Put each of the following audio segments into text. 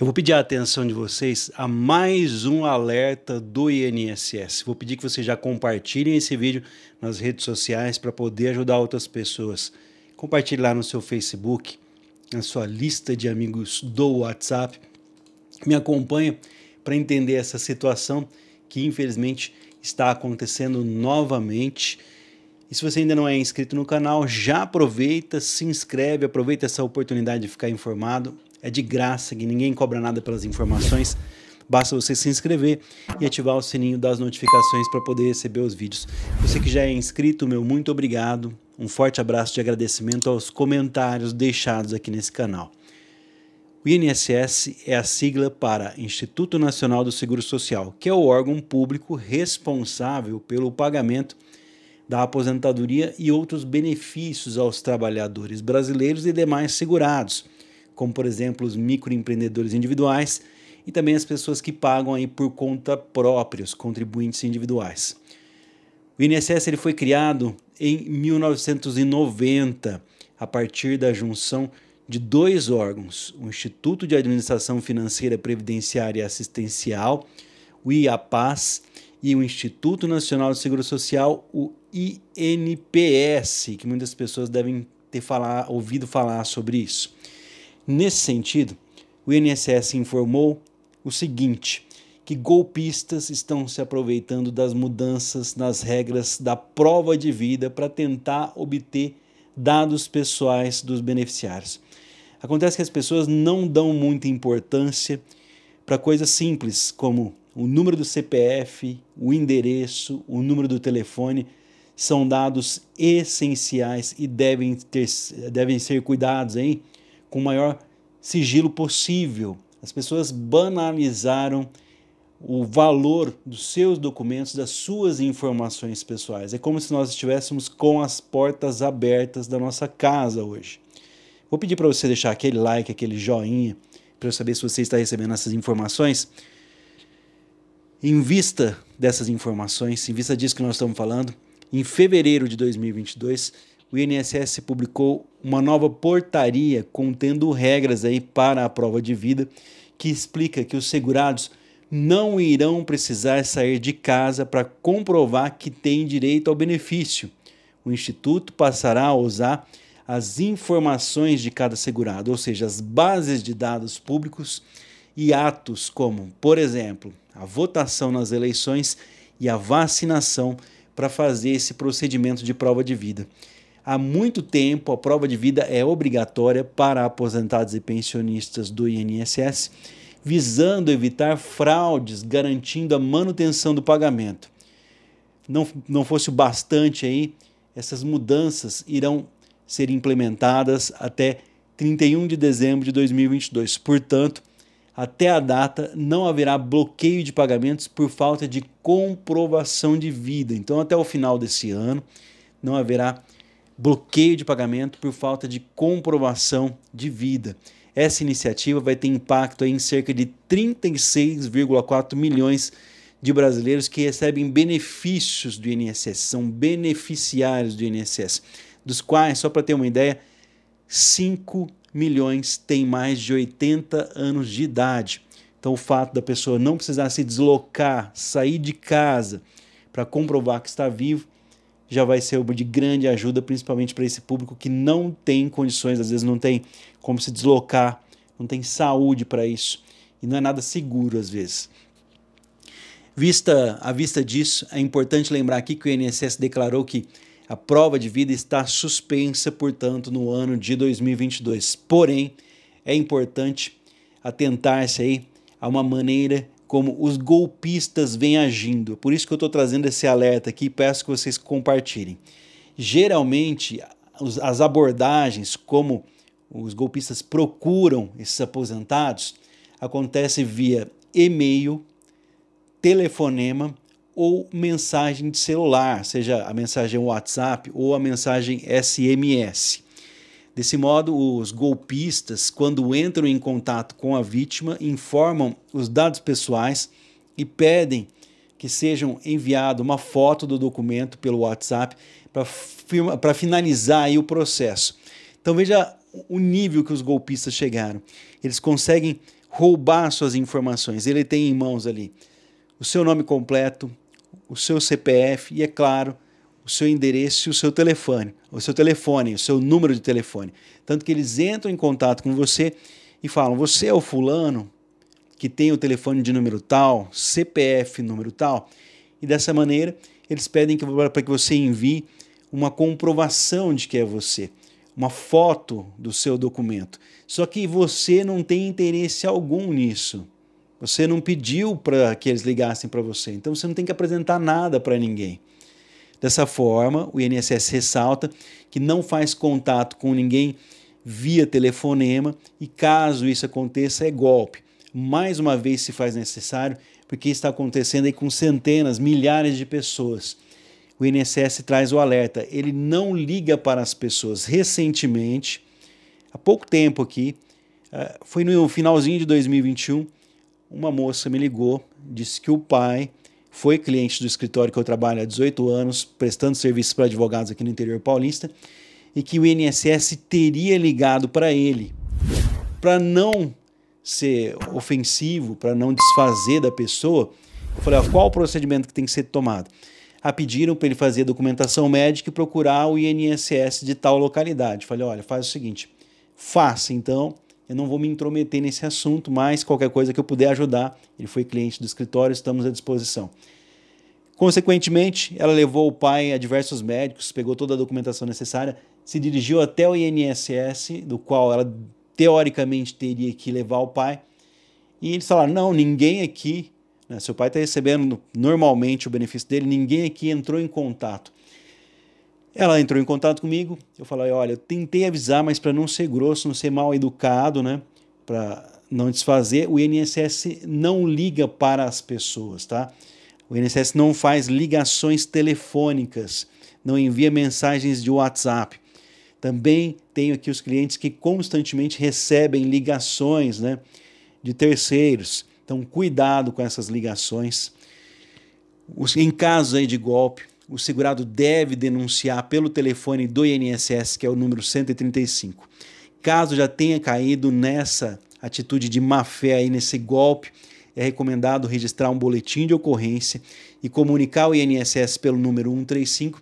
Eu vou pedir a atenção de vocês a mais um alerta do INSS. Vou pedir que vocês já compartilhem esse vídeo nas redes sociais para poder ajudar outras pessoas. Compartilhe lá no seu Facebook, na sua lista de amigos do WhatsApp. Me acompanha para entender essa situação que infelizmente está acontecendo novamente. E se você ainda não é inscrito no canal, já aproveita, se inscreve, aproveita essa oportunidade de ficar informado é de graça, que ninguém cobra nada pelas informações. Basta você se inscrever e ativar o sininho das notificações para poder receber os vídeos. Você que já é inscrito, meu muito obrigado. Um forte abraço de agradecimento aos comentários deixados aqui nesse canal. O INSS é a sigla para Instituto Nacional do Seguro Social, que é o órgão público responsável pelo pagamento da aposentadoria e outros benefícios aos trabalhadores brasileiros e demais segurados como por exemplo os microempreendedores individuais e também as pessoas que pagam aí por conta própria, os contribuintes individuais. O INSS ele foi criado em 1990, a partir da junção de dois órgãos, o Instituto de Administração Financeira Previdenciária e Assistencial, o IAPAS, e o Instituto Nacional de Seguro Social, o INPS, que muitas pessoas devem ter falar, ouvido falar sobre isso. Nesse sentido, o INSS informou o seguinte: que golpistas estão se aproveitando das mudanças nas regras da prova de vida para tentar obter dados pessoais dos beneficiários. Acontece que as pessoas não dão muita importância para coisas simples como o número do CPF, o endereço, o número do telefone são dados essenciais e devem, ter, devem ser cuidados, hein? com o maior sigilo possível. As pessoas banalizaram o valor dos seus documentos, das suas informações pessoais. É como se nós estivéssemos com as portas abertas da nossa casa hoje. Vou pedir para você deixar aquele like, aquele joinha, para eu saber se você está recebendo essas informações. Em vista dessas informações, em vista disso que nós estamos falando, em fevereiro de 2022 o INSS publicou uma nova portaria contendo regras aí para a prova de vida que explica que os segurados não irão precisar sair de casa para comprovar que têm direito ao benefício. O instituto passará a usar as informações de cada segurado, ou seja, as bases de dados públicos e atos como, por exemplo, a votação nas eleições e a vacinação para fazer esse procedimento de prova de vida há muito tempo a prova de vida é obrigatória para aposentados e pensionistas do INSS, visando evitar fraudes, garantindo a manutenção do pagamento. Não, não fosse o bastante aí, essas mudanças irão ser implementadas até 31 de dezembro de 2022. Portanto, até a data não haverá bloqueio de pagamentos por falta de comprovação de vida. Então, até o final desse ano, não haverá bloqueio bloqueio de pagamento por falta de comprovação de vida. Essa iniciativa vai ter impacto em cerca de 36,4 milhões de brasileiros que recebem benefícios do INSS, são beneficiários do INSS, dos quais, só para ter uma ideia, 5 milhões têm mais de 80 anos de idade. Então, o fato da pessoa não precisar se deslocar, sair de casa para comprovar que está vivo, já vai ser de grande ajuda, principalmente para esse público que não tem condições, às vezes não tem como se deslocar, não tem saúde para isso e não é nada seguro às vezes. Vista à vista disso, é importante lembrar aqui que o INSS declarou que a prova de vida está suspensa, portanto, no ano de 2022. Porém, é importante atentar-se aí a uma maneira como os golpistas vêm agindo. Por isso que eu estou trazendo esse alerta aqui e peço que vocês compartilhem. Geralmente, as abordagens como os golpistas procuram esses aposentados acontece via e-mail, telefonema ou mensagem de celular, seja a mensagem WhatsApp ou a mensagem SMS. Desse modo, os golpistas, quando entram em contato com a vítima, informam os dados pessoais e pedem que sejam enviado uma foto do documento pelo WhatsApp para finalizar o processo. Então veja o nível que os golpistas chegaram. Eles conseguem roubar suas informações. Ele tem em mãos ali o seu nome completo, o seu CPF e, é claro, o seu endereço e o seu telefone, o seu telefone, o seu número de telefone. Tanto que eles entram em contato com você e falam: "Você é o fulano que tem o telefone de número tal, CPF número tal". E dessa maneira, eles pedem para que você envie uma comprovação de que é você, uma foto do seu documento. Só que você não tem interesse algum nisso. Você não pediu para que eles ligassem para você, então você não tem que apresentar nada para ninguém. Dessa forma, o INSS ressalta que não faz contato com ninguém via telefonema e, caso isso aconteça, é golpe. Mais uma vez se faz necessário, porque está acontecendo aí com centenas, milhares de pessoas. O INSS traz o alerta, ele não liga para as pessoas. Recentemente, há pouco tempo aqui, ah, foi no finalzinho de 2021, uma moça me ligou, disse que o pai foi cliente do escritório que eu trabalho há 18 anos, prestando serviços para advogados aqui no interior paulista, e que o INSS teria ligado para ele. Para não ser ofensivo, para não desfazer da pessoa, eu falei: qual o procedimento que tem que ser tomado? A pediram para ele fazer a documentação médica e procurar o INSS de tal localidade. Eu falei: olha, faz o seguinte, faça então eu não vou me intrometer nesse assunto, mas qualquer coisa que eu puder ajudar, ele foi cliente do escritório, estamos à disposição. Consequentemente, ela levou o pai a diversos médicos, pegou toda a documentação necessária, se dirigiu até o INSS, do qual ela teoricamente teria que levar o pai, e eles falaram: não, ninguém aqui, né, seu pai está recebendo normalmente o benefício dele, ninguém aqui entrou em contato. Ela entrou em contato comigo, eu falei, olha, eu tentei avisar, mas para não ser grosso, não ser mal educado, né, para não desfazer, o INSS não liga para as pessoas, tá? O INSS não faz ligações telefônicas, não envia mensagens de WhatsApp. Também tenho aqui os clientes que constantemente recebem ligações, né, de terceiros. Então, cuidado com essas ligações. em casos aí de golpe, o segurado deve denunciar pelo telefone do INSS, que é o número 135. Caso já tenha caído nessa atitude de má fé aí nesse golpe, é recomendado registrar um boletim de ocorrência e comunicar o INSS pelo número 135,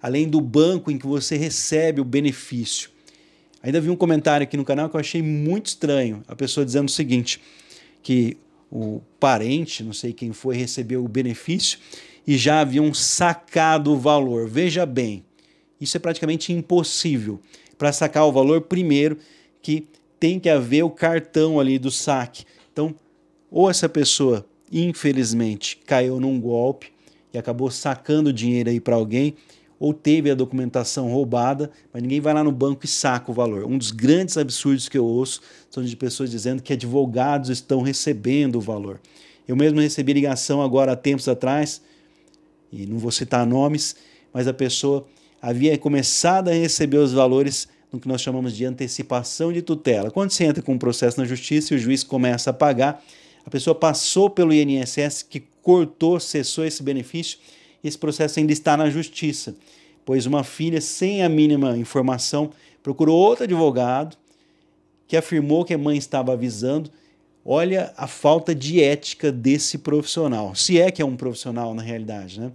além do banco em que você recebe o benefício. Ainda vi um comentário aqui no canal que eu achei muito estranho, a pessoa dizendo o seguinte, que o parente, não sei quem foi, recebeu o benefício e já haviam sacado o valor. Veja bem, isso é praticamente impossível. Para sacar o valor, primeiro que tem que haver o cartão ali do saque. Então, ou essa pessoa, infelizmente, caiu num golpe e acabou sacando dinheiro aí para alguém, ou teve a documentação roubada, mas ninguém vai lá no banco e saca o valor. Um dos grandes absurdos que eu ouço são de pessoas dizendo que advogados estão recebendo o valor. Eu mesmo recebi ligação agora há tempos atrás e não vou citar nomes, mas a pessoa havia começado a receber os valores no que nós chamamos de antecipação de tutela. Quando você entra com um processo na justiça e o juiz começa a pagar, a pessoa passou pelo INSS que cortou, cessou esse benefício, e esse processo ainda está na justiça, pois uma filha sem a mínima informação procurou outro advogado que afirmou que a mãe estava avisando olha a falta de ética desse profissional, se é que é um profissional na realidade, né?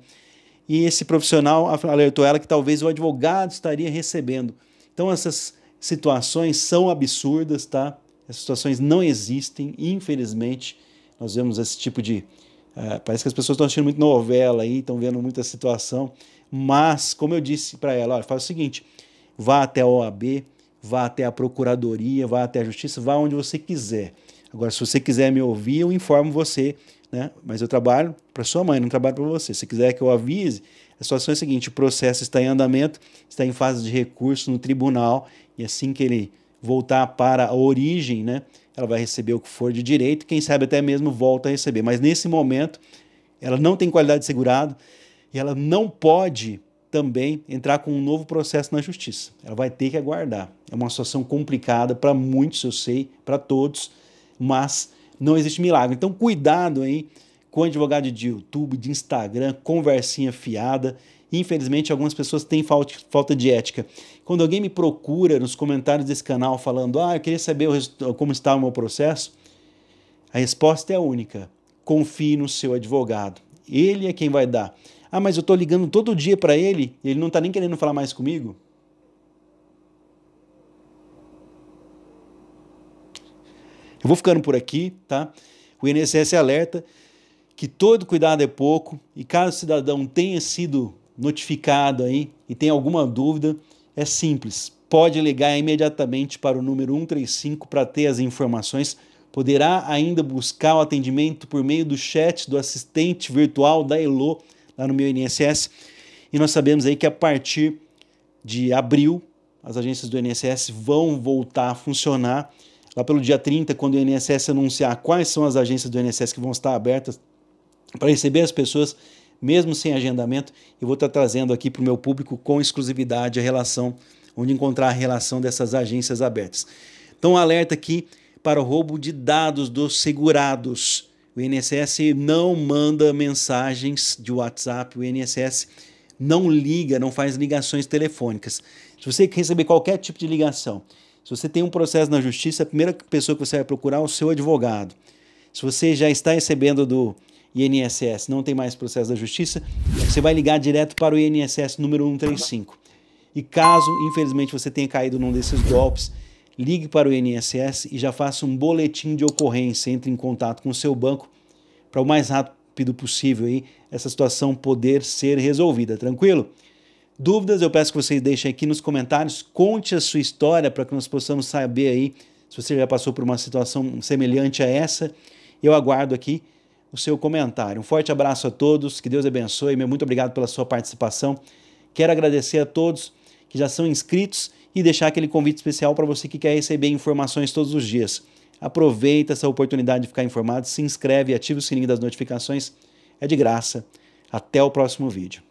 E esse profissional alertou ela que talvez o advogado estaria recebendo. Então essas situações são absurdas, tá? Essas situações não existem, infelizmente. Nós vemos esse tipo de uh, parece que as pessoas estão assistindo muito novela aí, estão vendo muita situação, mas como eu disse para ela, olha, faz o seguinte, vá até a OAB, vá até a procuradoria, vá até a justiça, vá onde você quiser Agora, se você quiser me ouvir, eu informo você, né? Mas eu trabalho para sua mãe, não trabalho para você. Se quiser que eu avise, a situação é a seguinte: o processo está em andamento, está em fase de recurso no tribunal, e assim que ele voltar para a origem, né? Ela vai receber o que for de direito, quem sabe até mesmo volta a receber. Mas nesse momento, ela não tem qualidade de segurado e ela não pode também entrar com um novo processo na justiça. Ela vai ter que aguardar. É uma situação complicada para muitos, eu sei, para todos mas não existe milagre. Então, cuidado aí com advogado de YouTube, de Instagram, conversinha fiada. Infelizmente, algumas pessoas têm falta de ética. Quando alguém me procura nos comentários desse canal falando, ah, eu queria saber como está o meu processo, a resposta é única: confie no seu advogado. Ele é quem vai dar. Ah, mas eu estou ligando todo dia para ele, ele não está nem querendo falar mais comigo. Eu vou ficando por aqui, tá? O INSS alerta que todo cuidado é pouco e caso o cidadão tenha sido notificado aí e tenha alguma dúvida, é simples. Pode ligar imediatamente para o número 135 para ter as informações. Poderá ainda buscar o atendimento por meio do chat do assistente virtual da Elo lá no meu INSS. E nós sabemos aí que a partir de abril as agências do INSS vão voltar a funcionar lá pelo dia 30, quando o INSS anunciar quais são as agências do INSS que vão estar abertas para receber as pessoas, mesmo sem agendamento, eu vou estar trazendo aqui para o meu público com exclusividade a relação, onde encontrar a relação dessas agências abertas. Então, alerta aqui para o roubo de dados dos segurados. O INSS não manda mensagens de WhatsApp, o INSS não liga, não faz ligações telefônicas. Se você receber qualquer tipo de ligação, se você tem um processo na justiça, a primeira pessoa que você vai procurar é o seu advogado. Se você já está recebendo do INSS, não tem mais processo da justiça, você vai ligar direto para o INSS número 135. E caso, infelizmente, você tenha caído num desses golpes, ligue para o INSS e já faça um boletim de ocorrência, entre em contato com o seu banco para o mais rápido possível aí essa situação poder ser resolvida, tranquilo? Dúvidas, eu peço que vocês deixem aqui nos comentários, conte a sua história para que nós possamos saber aí se você já passou por uma situação semelhante a essa. Eu aguardo aqui o seu comentário. Um forte abraço a todos, que Deus abençoe, meu muito obrigado pela sua participação. Quero agradecer a todos que já são inscritos e deixar aquele convite especial para você que quer receber informações todos os dias. Aproveita essa oportunidade de ficar informado, se inscreve e ativa o sininho das notificações. É de graça. Até o próximo vídeo.